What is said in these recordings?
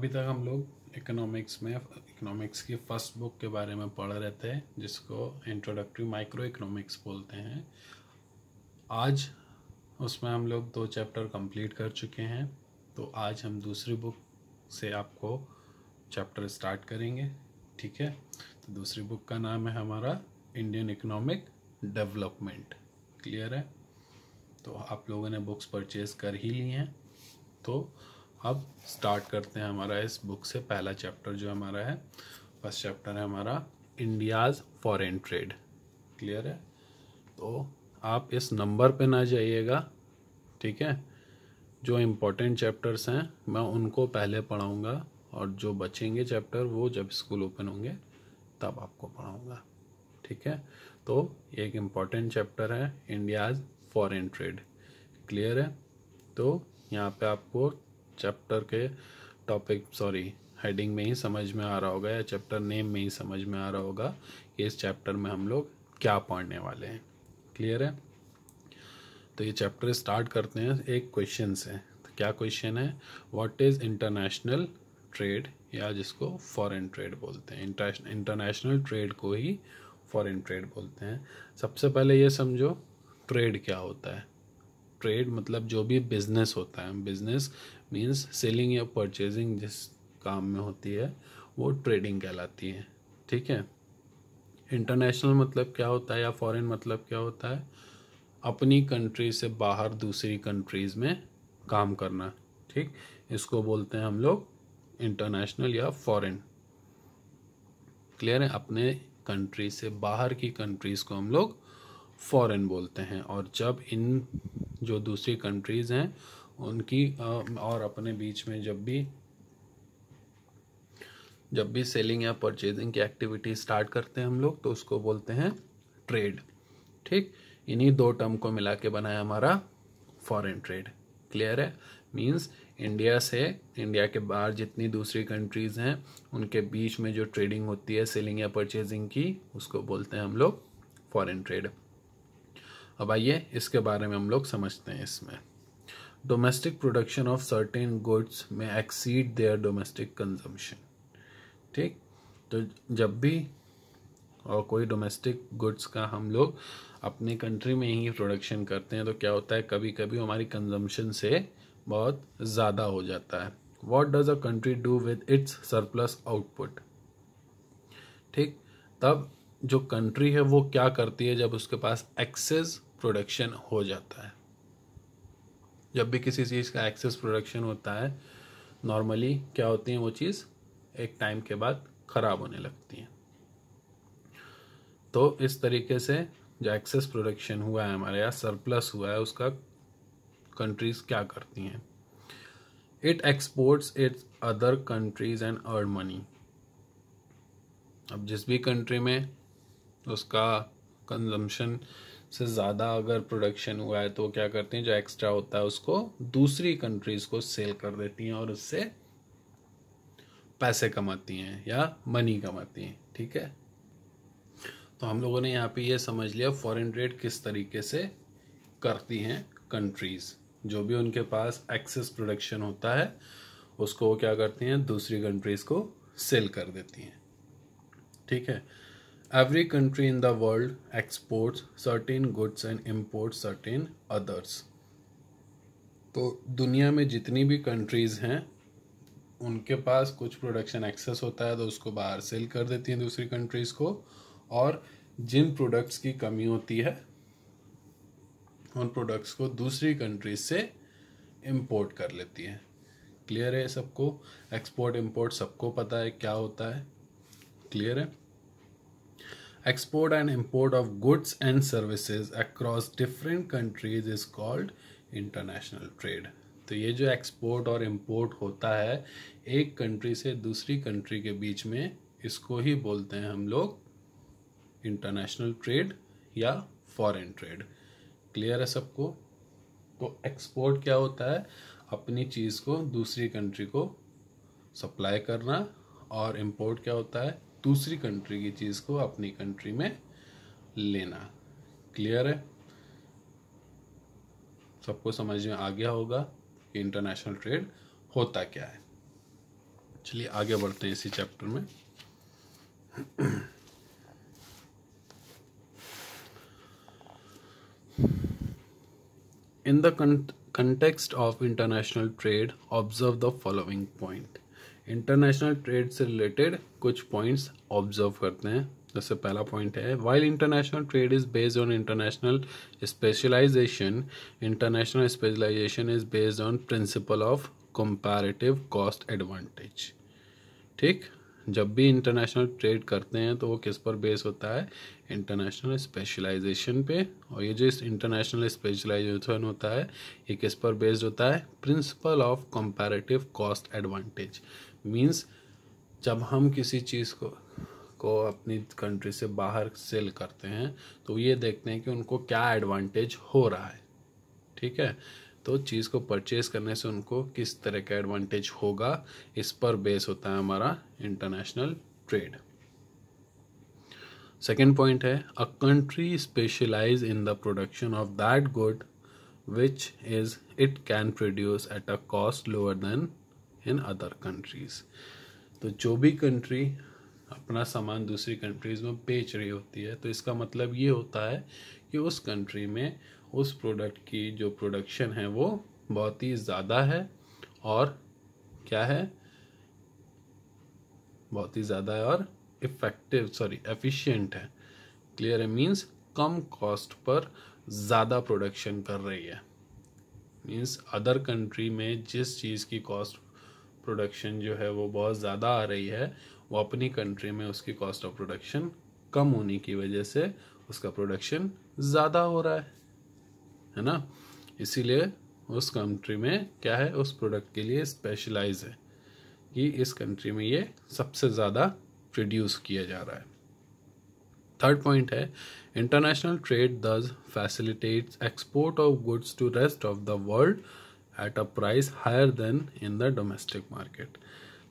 अभी तक हम लोग इकोनॉमिक्स में इकोनॉमिक्स की फर्स्ट बुक के बारे में पढ़ रहे थे जिसको इंट्रोडक्टरी माइक्रो इकोनॉमिक्स बोलते हैं आज उसमें हम लोग दो चैप्टर कंप्लीट कर चुके हैं तो आज हम दूसरी बुक से आपको चैप्टर स्टार्ट करेंगे ठीक है तो दूसरी बुक का नाम है हमारा इंडियन इकोनॉमिक डेवलपमेंट क्लियर है तो आप लोगों ने बुक्स परचेज कर ही ली हैं तो अब स्टार्ट करते हैं हमारा इस बुक से पहला चैप्टर जो हमारा है फर्स्ट चैप्टर है हमारा इंडियाज़ फॉरेन ट्रेड क्लियर है तो आप इस नंबर पे ना जाइएगा ठीक है जो इम्पोर्टेंट चैप्टर्स हैं मैं उनको पहले पढ़ाऊँगा और जो बचेंगे चैप्टर वो जब स्कूल ओपन होंगे तब आपको पढ़ाऊँगा ठीक है तो एक इम्पॉर्टेंट चैप्टर है इंडियाज़ फॉरेन ट्रेड क्लियर है तो यहाँ पे आपको चैप्टर के टॉपिक सॉरी हेडिंग में ही समझ में आ रहा होगा या चैप्टर नेम में ही समझ में आ रहा होगा कि इस चैप्टर में हम लोग क्या पढ़ने वाले हैं क्लियर है तो ये चैप्टर स्टार्ट करते हैं एक क्वेश्चन से तो क्या क्वेश्चन है व्हाट इज़ इंटरनेशनल ट्रेड या जिसको फॉरेन ट्रेड बोलते हैं इंटरनेशनल ट्रेड को ही फॉरेन ट्रेड बोलते हैं सबसे पहले ये समझो ट्रेड क्या होता है ट्रेड मतलब जो भी बिजनेस होता है बिजनेस मीन्स सेलिंग या परचेजिंग जिस काम में होती है वो ट्रेडिंग कहलाती है ठीक है इंटरनेशनल मतलब क्या होता है या फॉरेन मतलब क्या होता है अपनी कंट्री से बाहर दूसरी कंट्रीज़ में काम करना ठीक इसको बोलते हैं हम लोग इंटरनेशनल या फॉरेन क्लियर है अपने कंट्री से बाहर की कंट्रीज़ को हम लोग फॉरेन बोलते हैं और जब इन जो दूसरी कंट्रीज़ हैं उनकी और अपने बीच में जब भी जब भी सेलिंग या परचेजिंग की एक्टिविटी स्टार्ट करते हैं हम लोग तो उसको बोलते हैं ट्रेड ठीक इन्हीं दो टर्म को मिला के बनाया हमारा फॉरेन ट्रेड क्लियर है मीन्स इंडिया से इंडिया के बाहर जितनी दूसरी कंट्रीज हैं उनके बीच में जो ट्रेडिंग होती है सेलिंग या परचेजिंग की उसको बोलते हैं हम लोग फॉरेन ट्रेड अब आइए इसके बारे में हम लोग समझते हैं इसमें domestic production of certain goods में एक्सीड देयर डोमेस्टिक कंजम्पशन ठीक तो जब भी और कोई डोमेस्टिक गुड्स का हम लोग अपने कंट्री में ही प्रोडक्शन करते हैं तो क्या होता है कभी कभी हमारी कंजम्पशन से बहुत ज़्यादा हो जाता है what does a country do with its surplus output ठीक तब जो कंट्री है वो क्या करती है जब उसके पास एक्सेस प्रोडक्शन हो जाता है जब भी किसी चीज़ का एक्सेस प्रोडक्शन होता है नॉर्मली क्या होती है वो चीज़ एक टाइम के बाद ख़राब होने लगती है तो इस तरीके से जो एक्सेस प्रोडक्शन हुआ है हमारे यहाँ सरप्लस हुआ है उसका कंट्रीज़ क्या करती हैं it exports its other countries and earn money अब जिस भी कंट्री में उसका कंजम्पशन से ज़्यादा अगर प्रोडक्शन हुआ है तो क्या करती हैं जो एक्स्ट्रा होता है उसको दूसरी कंट्रीज़ को सेल कर देती हैं और उससे पैसे कमाती हैं या मनी कमाती हैं ठीक है तो हम लोगों ने यहाँ पे ये समझ लिया फॉरेन ट्रेड किस तरीके से करती हैं कंट्रीज़ जो भी उनके पास एक्सेस प्रोडक्शन होता है उसको वो क्या करती हैं दूसरी कंट्रीज़ को सेल कर देती हैं ठीक है Every country in the world exports certain goods and imports certain others. तो दुनिया में जितनी भी कंट्रीज़ हैं उनके पास कुछ प्रोडक्शन एक्सेस होता है तो उसको बाहर सेल कर देती हैं दूसरी कंट्रीज़ को और जिन प्रोडक्ट्स की कमी होती है उन प्रोडक्ट्स को दूसरी कंट्रीज से इम्पोर्ट कर लेती हैं क्लियर है सबको एक्सपोर्ट इम्पोर्ट सबको पता है क्या होता है क्लियर है export and import of goods and services across different countries is called international trade तो ये जो एक्सपोर्ट और इम्पोर्ट होता है एक कंट्री से दूसरी कंट्री के बीच में इसको ही बोलते हैं हम लोग इंटरनेशनल ट्रेड या फॉरेन ट्रेड क्लियर है सबको तो एक्सपोर्ट क्या होता है अपनी चीज़ को दूसरी कंट्री को सप्लाई करना और इम्पोर्ट क्या होता है दूसरी कंट्री की चीज़ को अपनी कंट्री में लेना क्लियर है सबको समझ में आ गया होगा कि इंटरनेशनल ट्रेड होता क्या है चलिए आगे बढ़ते हैं इसी चैप्टर में in the context of international trade observe the following point international trade से रिलेटेड कुछ पॉइंट्स ऑब्जर्व करते हैं जैसे पहला पॉइंट है while international trade is based on international specialisation international specialisation is based on principle of comparative cost advantage ठीक जब भी इंटरनेशनल ट्रेड करते हैं तो वो किस पर बेस होता है इंटरनेशनल स्पेशलाइजेशन पे और ये जो इंटरनेशनल स्पेशलाइजेशन होता है ये किस पर बेस्ड होता है principle of comparative cost advantage means जब हम किसी चीज़ को को अपनी कंट्री से बाहर सेल करते हैं तो ये देखते हैं कि उनको क्या एडवांटेज हो रहा है ठीक है तो चीज़ को परचेज करने से उनको किस तरह का एडवांटेज होगा इस पर बेस होता है हमारा इंटरनेशनल ट्रेड सेकेंड पॉइंट है a country specialise in the production of that good which is it can produce at a cost lower than in other countries तो जो भी कंट्री अपना सामान दूसरी कंट्रीज़ में बेच रही होती है तो इसका मतलब ये होता है कि उस कंट्री में उस प्रोडक्ट की जो प्रोडक्शन है वो बहुत ही ज़्यादा है और क्या है बहुत ही ज़्यादा है और इफ़ेक्टिव सॉरी एफिशिएंट है क्लियर है मींस कम कॉस्ट पर ज़्यादा प्रोडक्शन कर रही है मीन्स अदर कंट्री में जिस चीज़ की कॉस्ट प्रोडक्शन जो है वो बहुत ज़्यादा आ रही है वो अपनी कंट्री में उसकी कॉस्ट ऑफ प्रोडक्शन कम होने की वजह से उसका प्रोडक्शन ज़्यादा हो रहा है है ना इसीलिए उस कंट्री में क्या है उस प्रोडक्ट के लिए स्पेशलाइज है कि इस कंट्री में ये सबसे ज़्यादा प्रोड्यूस किया जा रहा है थर्ड पॉइंट है international trade does facilitates export of goods to rest of the world at a price higher than in the domestic market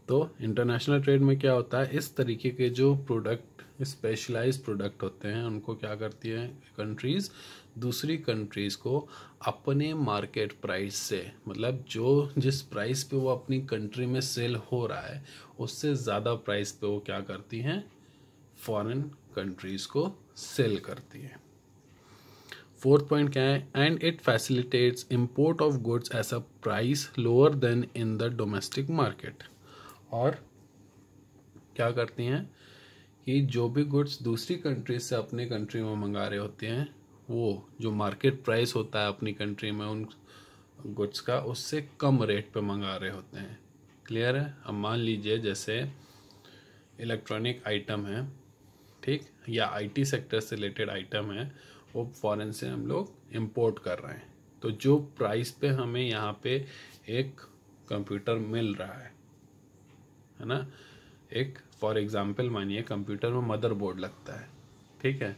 तो इंटरनेशनल ट्रेड में क्या होता है इस तरीके के जो प्रोडक्ट स्पेशलाइज प्रोडक्ट होते हैं उनको क्या करती हैं कंट्रीज़ दूसरी कंट्रीज़ को अपने मार्केट प्राइस से मतलब जो जिस प्राइस पे वो अपनी कंट्री में सेल हो रहा है उससे ज़्यादा प्राइस पे वो क्या करती हैं फॉरेन कंट्रीज़ को सेल करती हैं फोर्थ पॉइंट क्या है and it facilitates import of goods as a price lower than in the domestic market और क्या करती हैं कि जो भी गुड्स दूसरी कंट्री से अपने कंट्री में मंगा रहे होते हैं वो जो मार्केट प्राइस होता है अपनी कंट्री में उन गुड्स का उससे कम रेट पे मंगा रहे होते हैं क्लियर है अब मान लीजिए जैसे इलेक्ट्रॉनिक आइटम है ठीक या आईटी सेक्टर से रिलेटेड आइटम है वो फॉरेन से हम लोग इम्पोर्ट कर रहे हैं तो जो प्राइस पे हमें यहाँ पे एक कंप्यूटर मिल रहा है है ना एक फॉर एग्जांपल मानिए कंप्यूटर में मदरबोर्ड लगता है ठीक है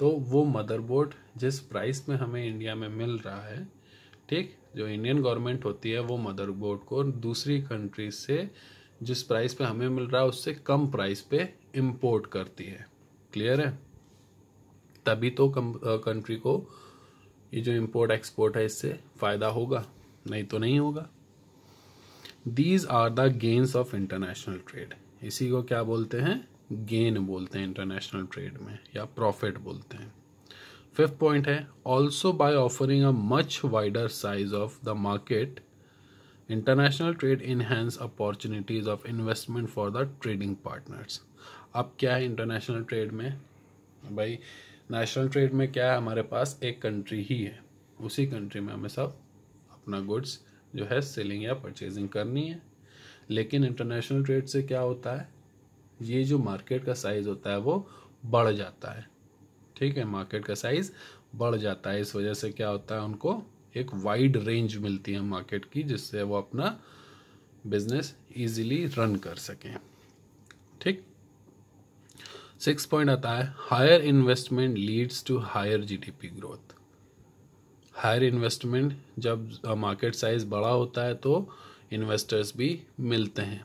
तो वो मदरबोर्ड जिस प्राइस में हमें इंडिया में मिल रहा है ठीक जो इंडियन गवर्नमेंट होती है वो मदरबोर्ड को दूसरी कंट्री से जिस प्राइस पे हमें मिल रहा है उससे कम प्राइस पे इम्पोर्ट करती है क्लियर है तभी तो कंट्री को ये जो इम्पोर्ट एक्सपोर्ट है इससे फ़ायदा होगा नहीं तो नहीं होगा these are the gains of international trade इसी को क्या बोलते हैं गेन बोलते हैं इंटरनेशनल ट्रेड में या प्रॉफिट बोलते हैं फिफ्थ पॉइंट है also by offering a much wider size of the market international trade enhance opportunities of investment for the trading partners अब क्या है इंटरनेशनल ट्रेड में भाई नेशनल ट्रेड में क्या है हमारे पास एक कंट्री ही है उसी कंट्री में हमें सब अपना गुड्स जो है सेलिंग या परचेजिंग करनी है लेकिन इंटरनेशनल ट्रेड से क्या होता है ये जो मार्केट का साइज़ होता है वो बढ़ जाता है ठीक है मार्केट का साइज़ बढ़ जाता है इस वजह से क्या होता है उनको एक वाइड रेंज मिलती है मार्केट की जिससे वो अपना बिजनेस इजीली रन कर सकें ठीक सिक्स पॉइंट आता है higher investment leads to higher GDP growth higher investment जब मार्केट uh, साइज बड़ा होता है तो इन्वेस्टर्स भी मिलते हैं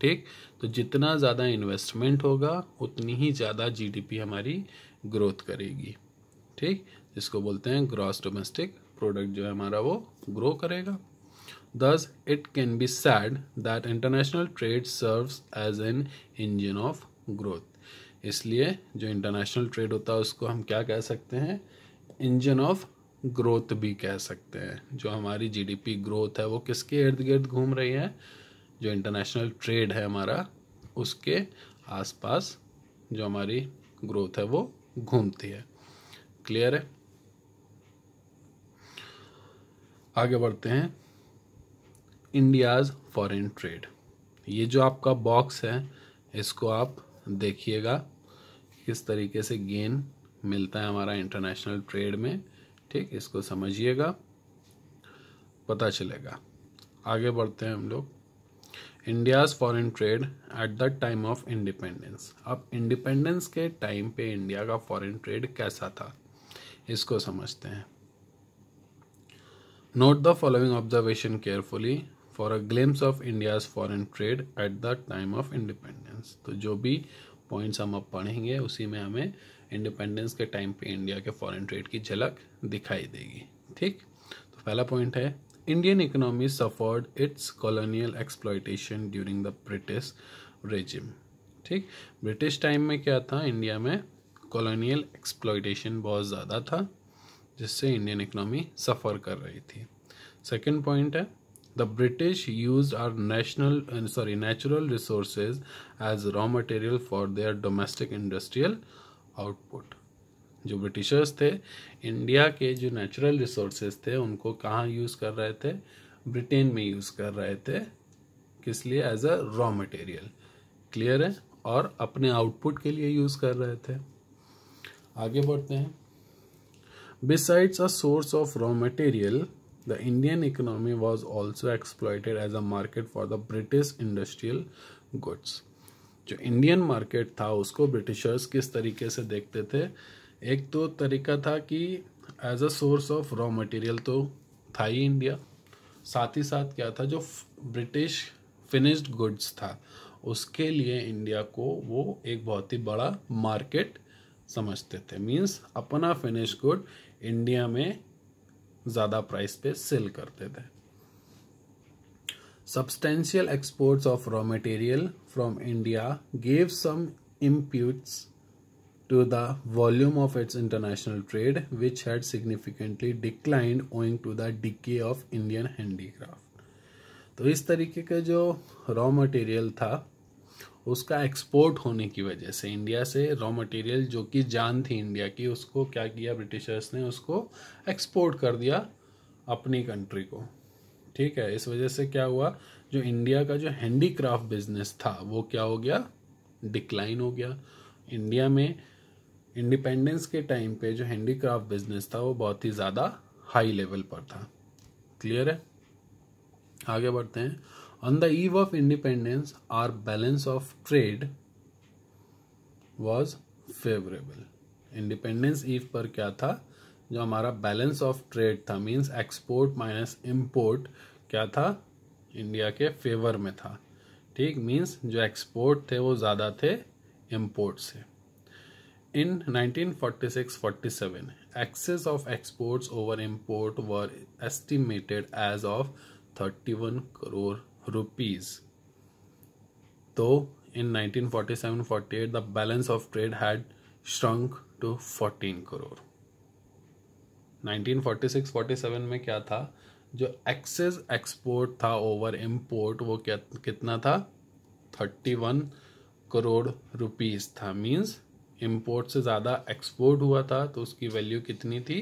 ठीक तो जितना ज़्यादा इन्वेस्टमेंट होगा उतनी ही ज़्यादा जीडीपी हमारी ग्रोथ करेगी ठीक जिसको बोलते हैं ग्रॉस डोमेस्टिक प्रोडक्ट जो है हमारा वो ग्रो करेगा thus it can be said that international trade serves as an engine of growth इसलिए जो इंटरनेशनल ट्रेड होता है उसको हम क्या कह सकते हैं इंजन ऑफ ग्रोथ भी कह सकते हैं जो हमारी जीडीपी ग्रोथ है वो किसके इर्द गिर्द घूम रही है जो इंटरनेशनल ट्रेड है हमारा उसके आसपास जो हमारी ग्रोथ है वो घूमती है क्लियर है आगे बढ़ते हैं इंडियाज़ फॉरेन ट्रेड ये जो आपका बॉक्स है इसको आप देखिएगा किस तरीके से गेन मिलता है हमारा इंटरनेशनल ट्रेड में ठीक इसको समझिएगा पता चलेगा आगे बढ़ते हैं हम लोग India's foreign trade at the time of independence अब इंडिपेंडेंस के टाइम पे इंडिया का फॉरेन ट्रेड कैसा था इसको समझते हैं note the following observation carefully for a glimpse of India's foreign trade at the time of independence तो जो भी पॉइंट्स हम अब पढ़ेंगे उसी में हमें इंडिपेंडेंस के टाइम पे इंडिया के फॉरेन ट्रेड की झलक दिखाई देगी ठीक तो पहला पॉइंट है Indian economy suffered its colonial exploitation during the British regime ठीक ब्रिटिश टाइम में क्या था इंडिया में कॉलोनियल एक्सप्लॉयटेशन बहुत ज़्यादा था जिससे इंडियन इकोनॉमी सफ़र कर रही थी सेकेंड पॉइंट है the British use our national sorry natural natural as raw material for their domestic industrial output जो ब्रिटिशर्स थे इंडिया के जो नेचुरल रिसोर्सेज थे उनको कहाँ यूज़ कर रहे थे ब्रिटेन में यूज़ कर रहे थे किस लिए as a raw material clear है और अपने आउटपुट के लिए यूज़ कर रहे थे आगे बढ़ते हैं besides a source of raw material The Indian economy was also exploited as a market for the British industrial goods. जो इंडियन मार्केट था उसको ब्रिटिशर्स किस तरीके से देखते थे एक तो तरीका था कि as a source of raw material तो था ही इंडिया साथ ही साथ क्या था जो ब्रिटिश फिनिश्ड गुड्स था उसके लिए इंडिया को वो एक बहुत ही बड़ा मार्केट समझते थे मीन्स अपना फिनिश गुड इंडिया में ज्यादा प्राइस पे सेल करते थे substantial exports of raw material from India gave some impetus to the volume of its international trade which had significantly declined owing to the decay of Indian handicraft तो इस तरीके का जो रॉ मटेरियल था उसका export होने की वजह से इंडिया से रॉ मटेरियल जो कि जान थी इंडिया की उसको क्या किया ब्रिटिशर्स ने उसको एक्सपोर्ट कर दिया अपनी कंट्री को ठीक है इस वजह से क्या हुआ जो इंडिया का जो हैंडीक्राफ्ट बिजनेस था वो क्या हो गया डिक्लाइन हो गया इंडिया में इंडिपेंडेंस के टाइम पे जो हैंडीक्राफ्ट बिजनेस था वो बहुत ही ज़्यादा हाई लेवल पर था क्लियर है आगे बढ़ते हैं On the eve of independence, our balance of trade was favorable. Independence eve पर क्या था जो हमारा बैलेंस ऑफ ट्रेड था मींस एक्सपोर्ट माइनस इम्पोर्ट क्या था इंडिया के फेवर में था ठीक मींस जो एक्सपोर्ट थे वो ज़्यादा थे इम्पोर्ट से in 1946-47 excess of exports over import were estimated as of 31 crore rupees तो in 1947-48 the balance of trade had shrunk to 14 crore 1946-47 में क्या था जो एक्सेस एक्सपोर्ट था ओवर इम्पोर्ट वो क्या कितना था 31 करोड़ रुपीस था मींस इंपोर्ट से ज़्यादा एक्सपोर्ट हुआ था तो उसकी वैल्यू कितनी थी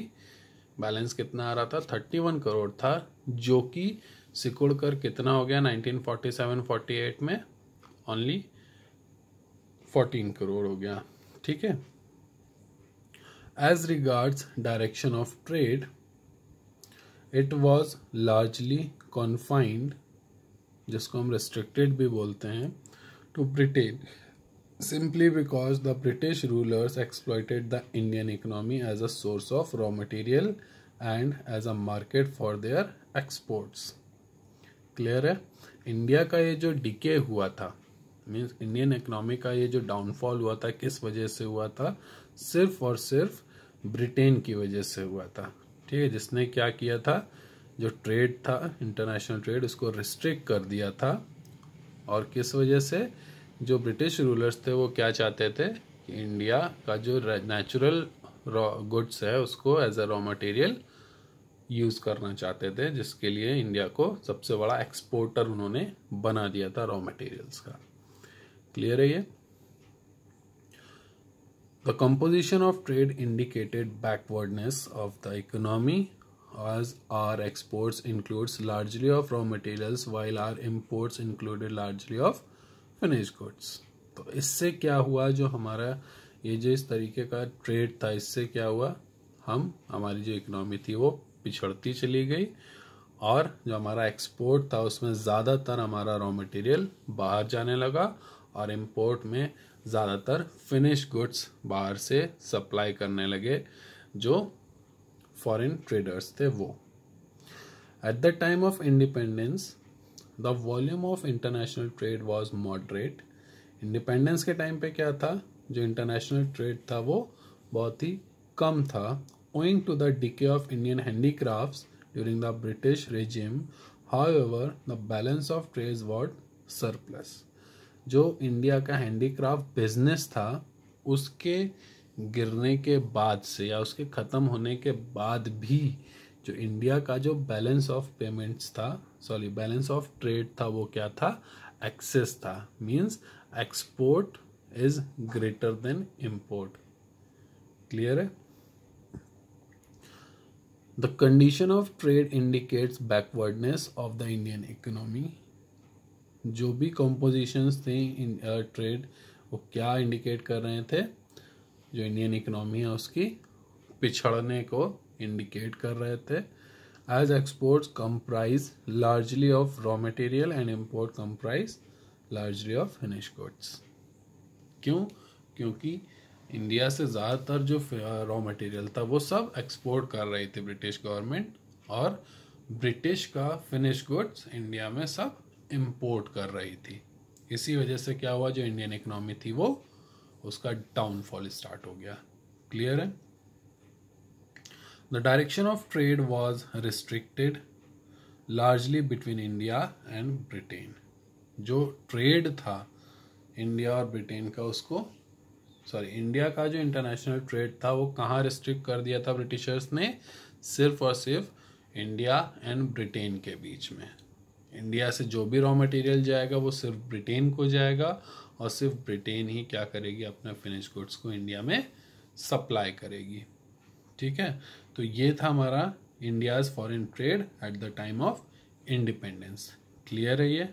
बैलेंस कितना आ रहा था 31 करोड़ था जो कि सिकुड़ कर कितना हो गया 1947-48 में ओनली 14 करोड़ हो गया ठीक है as regards direction of trade it was largely confined जिसको हम रेस्ट्रिक्टेड भी बोलते हैं to Britain simply because the British rulers exploited the Indian economy as a source of raw material and as a market for their exports clear है India का ये जो decay हुआ था मीन्स इंडियन इकोनॉमी का ये जो डाउनफॉल हुआ था किस वजह से हुआ था सिर्फ और सिर्फ ब्रिटेन की वजह से हुआ था ठीक है जिसने क्या किया था जो ट्रेड था इंटरनेशनल ट्रेड उसको रिस्ट्रिक्ट कर दिया था और किस वजह से जो ब्रिटिश रूलर्स थे वो क्या चाहते थे कि इंडिया का जो नेचुरल गुड्स है उसको as a raw material use करना चाहते थे जिसके लिए इंडिया को सबसे बड़ा एक्सपोर्टर उन्होंने बना दिया था रॉ मटेरियल्स का क्लियर है ये the composition of trade indicated backwardness of the economy as our exports includes largely of raw materials while our imports included largely of finish goods तो इससे क्या हुआ जो हमारा ये जो इस तरीके का ट्रेड था इससे क्या हुआ हम हमारी जो इकोनॉमी थी वो पिछड़ती चली गई और जो हमारा एक्सपोर्ट था उसमें ज़्यादातर हमारा रॉ मटेरियल बाहर जाने लगा और इम्पोर्ट में ज़्यादातर फिनिश गुड्स बाहर से सप्लाई करने लगे जो फॉरेन ट्रेडर्स थे वो at the time of independence the volume of international trade was moderate independence के टाइम पे क्या था जो इंटरनेशनल ट्रेड था वो बहुत ही कम था Owing to the decay of Indian handicrafts during the British regime, however, the balance of trade was surplus. जो इंडिया का हैंडीक्राफ्ट बिजनेस था उसके गिरने के बाद से या उसके ख़त्म होने के बाद भी जो इंडिया का जो बैलेंस ऑफ पेमेंट्स था सॉरी बैलेंस ऑफ ट्रेड था वो क्या था एक्सेस था means export is greater than import clear है The condition of trade indicates backwardness of the Indian economy. जो भी कॉम्पोजिशंस थे इन ट्रेड uh, वो क्या इंडिकेट कर रहे थे जो इंडियन इकोनॉमी है उसकी पिछड़ने को इंडिकेट कर रहे थे as exports comprise largely of raw material and import comprise largely of finish goods क्यों क्योंकि इंडिया से ज़्यादातर जो रॉ मटेरियल uh, था वो सब एक्सपोर्ट कर रही थी ब्रिटिश गवर्नमेंट और ब्रिटिश का फिनिश गुड्स इंडिया में सब इम्पोर्ट कर रही थी इसी वजह से क्या हुआ जो इंडियन इकनॉमी थी वो उसका डाउनफॉल स्टार्ट हो गया क्लियर है the direction of trade was restricted largely between India and Britain जो ट्रेड था इंडिया और ब्रिटेन का उसको सॉरी इंडिया का जो इंटरनेशनल ट्रेड था वो कहाँ रिस्ट्रिक्ट कर दिया था ब्रिटिशर्स ने सिर्फ और सिर्फ इंडिया एंड ब्रिटेन के बीच में इंडिया से जो भी रॉ मटेरियल जाएगा वो सिर्फ ब्रिटेन को जाएगा और सिर्फ ब्रिटेन ही क्या करेगी अपने फिनिश गुड्स को इंडिया में सप्लाई करेगी ठीक है तो ये था हमारा India's foreign trade at the time of independence clear है ये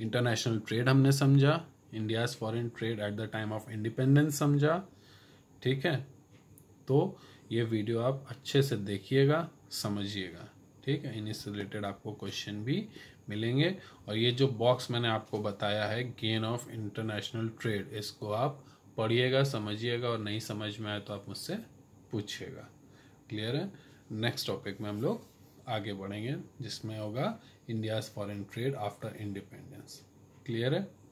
इंटरनेशनल ट्रेड हमने समझा India's foreign trade at the time of independence समझा ठीक है तो ये वीडियो आप अच्छे से देखिएगा समझिएगा ठीक है इन्हीं से रिलेटेड आपको क्वेश्चन भी मिलेंगे और ये जो बॉक्स मैंने आपको बताया है गेन ऑफ इंटरनेशनल ट्रेड इसको आप पढ़िएगा समझिएगा और नहीं समझ में आए तो आप मुझसे पूछिएगा क्लियर है नेक्स्ट टॉपिक में हम लोग आगे बढ़ेंगे जिसमें होगा India's foreign trade after independence clear है